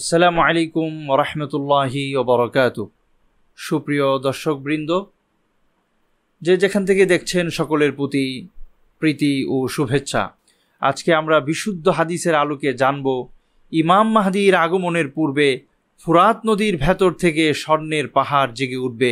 আসসালামু আলাইকুম রহমতুল্লাহি ওবরকাত সুপ্রিয় দর্শকবৃন্দ যে যেখান থেকে দেখছেন সকলের প্রতি প্রীতি ও শুভেচ্ছা আজকে আমরা বিশুদ্ধ হাদিসের আলোকে জানব ইমাম মাহাদির আগমনের পূর্বে ফুরাত নদীর ভেতর থেকে স্বর্ণের পাহাড় জেগে উঠবে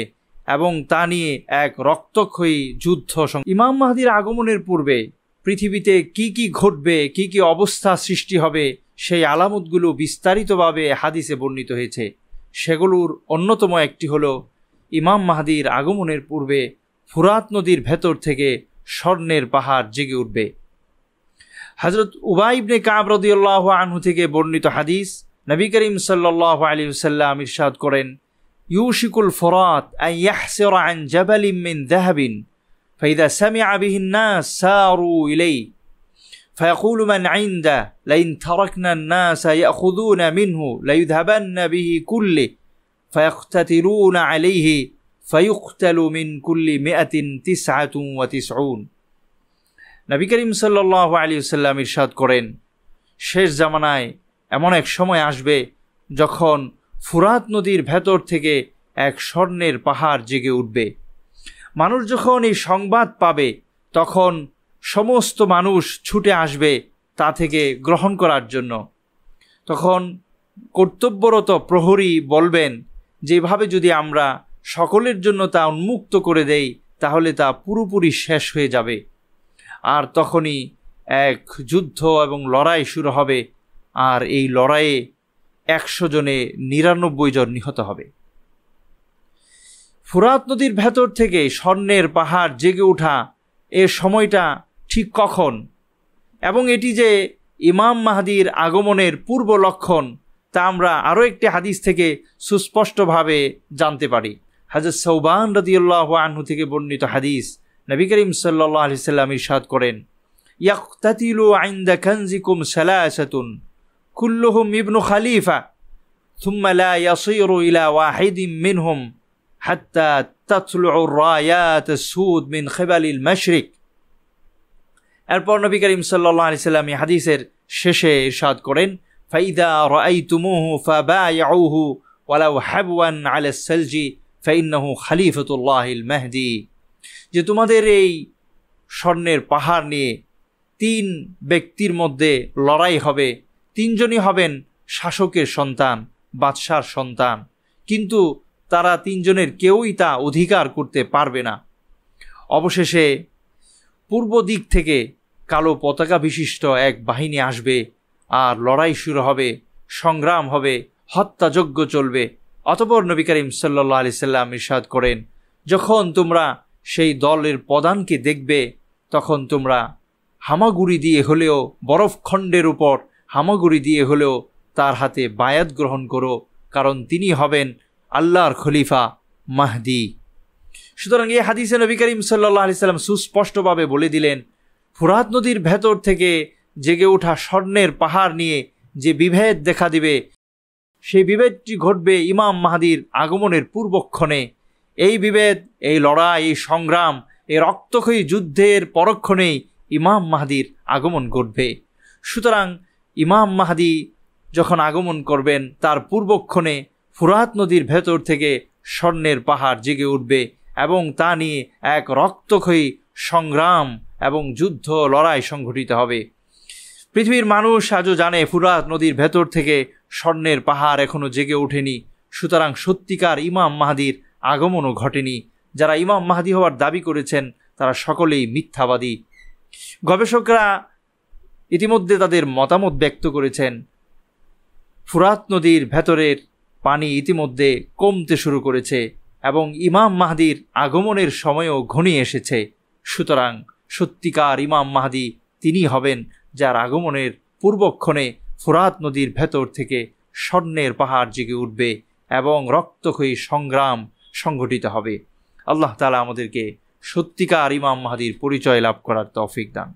এবং তা নিয়ে এক রক্তক্ষয়ী যুদ্ধ ইমাম মাহাদির আগমনের পূর্বে পৃথিবীতে কি কি ঘটবে কি কি অবস্থা সৃষ্টি হবে সেই আলামতগুলো বিস্তারিতভাবে হাদিসে বর্ণিত হয়েছে সেগুলোর অন্যতম একটি হল ইমাম মাহাদির আগমনের পূর্বে ফুরাত নদীর ভেতর থেকে স্বর্ণের পাহাড় জেগে উঠবে হজরত উবাইবনে কাবরদিউল্লাহ আনহু থেকে বর্ণিত হাদিস নবী করিম সাল্লাহ আলী সাল্লাম ইরশাদ করেন ইউশিকুল ফরাত আন জাবালিম মিন দাহাবিন ফাইদা সামি আবিহিন না সারু ইলেই فيقول من عنده لئن تركنا الناس يأخذون منه ليذهبن به كله فيقتتلون عليه فيقتل من كل مئة تسعة وتسعون নবী করিম সাল্লাহ আলী সাল্লাম ইরশাদ করেন শেষ জামানায় এমন এক সময় আসবে যখন ফুরাত নদীর ভেতর থেকে এক স্বর্ণের পাহাড় জেগে উঠবে মানুষ যখন এই সংবাদ পাবে তখন সমস্ত মানুষ ছুটে আসবে তা থেকে গ্রহণ করার জন্য তখন কর্তব্যরত প্রহরী বলবেন যেভাবে যদি আমরা সকলের জন্য তা উন্মুক্ত করে দেই তাহলে তা পুরোপুরি শেষ হয়ে যাবে আর তখনই এক যুদ্ধ এবং লড়াই শুরু হবে আর এই লড়াইয়ে একশো জনে নিরানব্বই জন নিহত হবে ফুরাত নদীর ভেতর থেকে স্বর্ণের পাহাড় জেগে ওঠা এ সময়টা ঠিক কখন এবং এটি যে ইমাম মাহাদির আগমনের পূর্ব লক্ষণ তা আমরা আরও একটি হাদিস থেকে সুস্পষ্টভাবে জানতে পারি হাজর সৌবান রদিউল্লাহ আনহু থেকে বর্ণিত হাদিস নবী করিম সাল্লাহ আলি সাল্লাম ইরশাদ করেন ইয়াকতাতিলু আইন্দা খানজিকুম সালাসাতুন কুল্লুহুম ইবনু খালিফা ثم لا يصير إلى واحد منهم حتى تطلع الرايات السود من قبل المشرق এরপর নবী করিম সাল্লাহ আলি সাল্লামী হাদিসের শেষে ইরশাদ করেন ফাইদা রাই তুমুহু ফাবাহু ওয়ালাউ হ্যাবওয়ান আল সেলজি ফাইন্নাহু খালিফতুল্লাহিল মেহদি যে তোমাদের এই স্বর্ণের পাহাড় নিয়ে তিন ব্যক্তির মধ্যে লড়াই হবে তিনজনই হবেন শাসকের সন্তান বাদশার সন্তান কিন্তু তারা তিনজনের কেউই তা অধিকার করতে পারবে না অবশেষে পূর্ব দিক থেকে কালো পতাকা বিশিষ্ট এক বাহিনী আসবে আর লড়াই শুরু হবে সংগ্রাম হবে হত্যাযজ্ঞ চলবে অতপর নবী করিম সাল্লা আলি সাল্লাম ইরশাদ করেন যখন তোমরা সেই দলের প্রধানকে দেখবে তখন তোমরা হামাগুড়ি দিয়ে হলেও বরফখণ্ডের উপর হামাগুড়ি দিয়ে হলেও তার হাতে বায়াত গ্রহণ করো কারণ তিনি হবেন আল্লাহর খলিফা মাহদি সুতরাং এই হাদিসে নবী করিম সাল্লাহ আলি সাল্লাম সুস্পষ্টভাবে বলে দিলেন ফুরাত নদীর ভেতর থেকে জেগে ওঠা স্বর্ণের পাহাড় নিয়ে যে বিভেদ দেখা দিবে সেই বিভেদটি ঘটবে ইমাম মাহাদির আগমনের পূর্বক্ষণে এই বিভেদ এই লড়াই এই সংগ্রাম এই রক্তক্ষয়ী যুদ্ধের পরক্ষণেই ইমাম মাহাদির আগমন ঘটবে সুতরাং ইমাম মাহাদি যখন আগমন করবেন তার পূর্বক্ষণে ফুরাত নদীর ভেতর থেকে স্বর্ণের পাহাড় জেগে উঠবে এবং তা নিয়ে এক রক্তক্ষয়ী সংগ্রাম এবং যুদ্ধ লড়াই সংঘটিত হবে পৃথিবীর মানুষ আজও জানে ফুরাত নদীর ভেতর থেকে স্বর্ণের পাহাড় এখনও জেগে ওঠেনি সুতরাং সত্যিকার ইমাম মাহাদির আগমনও ঘটেনি যারা ইমাম মাহাদি হওয়ার দাবি করেছেন তারা সকলেই মিথ্যাবাদী গবেষকরা ইতিমধ্যে তাদের মতামত ব্যক্ত করেছেন ফুরাত নদীর ভেতরের পানি ইতিমধ্যে কমতে শুরু করেছে এবং ইমাম মাহাদির আগমনের সময়ও ঘনিয়ে এসেছে সুতরাং সত্যিকার ইমাম মাহাদি তিনি হবেন যার আগমনের পূর্বক্ষণে ফুরাত নদীর ভেতর থেকে স্বর্ণের পাহাড় জেগে উঠবে এবং রক্তক্ষয়ী সংগ্রাম সংঘটিত হবে আল্লাহ তালা আমাদেরকে সত্যিকার ইমাম মাহাদির পরিচয় লাভ করার তৌফিক দান